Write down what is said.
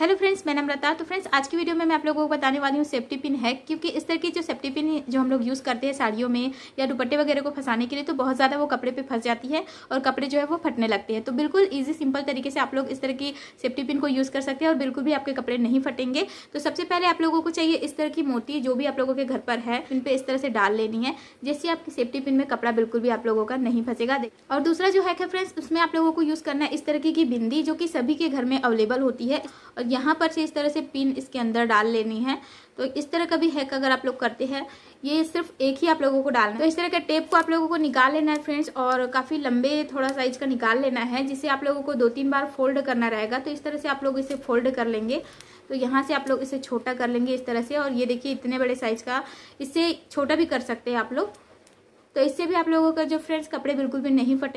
hello friends मैं नम्रता तो friends आज की वीडियो में मैं आप लोगों को बताने वाली हूँ सेफ्टी पिन है क्योंकि इस तरह की जो सेफ्टी पिन जो हम लोग यूज़ करते हैं साड़ियों में या दुपट्टे वगैरह को फंसाने के लिए तो बहुत ज़्यादा वो कपड़े पे फंस जाती है और कपड़े जो है वो फटने लगते हैं तो बिल्कुल ईजी सिंपल तरीके से आप लोग इस तरह की सेफ्टी पिन को यूज़ कर सकते हैं और बिल्कुल भी आपके कपड़े नहीं फटेंगे तो सबसे पहले आप लोगों को चाहिए इस तरह की मोती जो भी आप लोगों के घर पर है पिन पर इस तरह से डाल लेनी है जिससे आपकी सेफ्टी पिन में कपड़ा बिल्कुल भी आप लोगों का नहीं फंसेगा और दूसरा जो है फ्रेंड्स उसमें आप लोगों को यूज़ करना है इस तरह की बिंदी जो कि सभी के घर में अवेलेबल होती है और यहाँ पर से इस तरह से पिन इसके अंदर डाल लेनी है तो इस तरह का भी हैक अगर आप लोग करते हैं ये सिर्फ एक ही आप लोगों को डालना है तो इस तरह के टेप को आप लोगों को निकाल लेना है फ्रेंड्स और काफ़ी लंबे थोड़ा साइज का निकाल लेना है जिसे आप लोगों को दो तीन बार फोल्ड करना रहेगा तो इस तरह से आप लोग इसे फोल्ड कर लेंगे तो यहाँ से आप लोग इसे छोटा कर लेंगे इस तरह से और ये देखिए इतने बड़े साइज का इससे छोटा भी कर सकते हैं आप लोग तो इससे भी आप लोगों का जो फ्रेंड्स कपड़े बिल्कुल भी नहीं फटे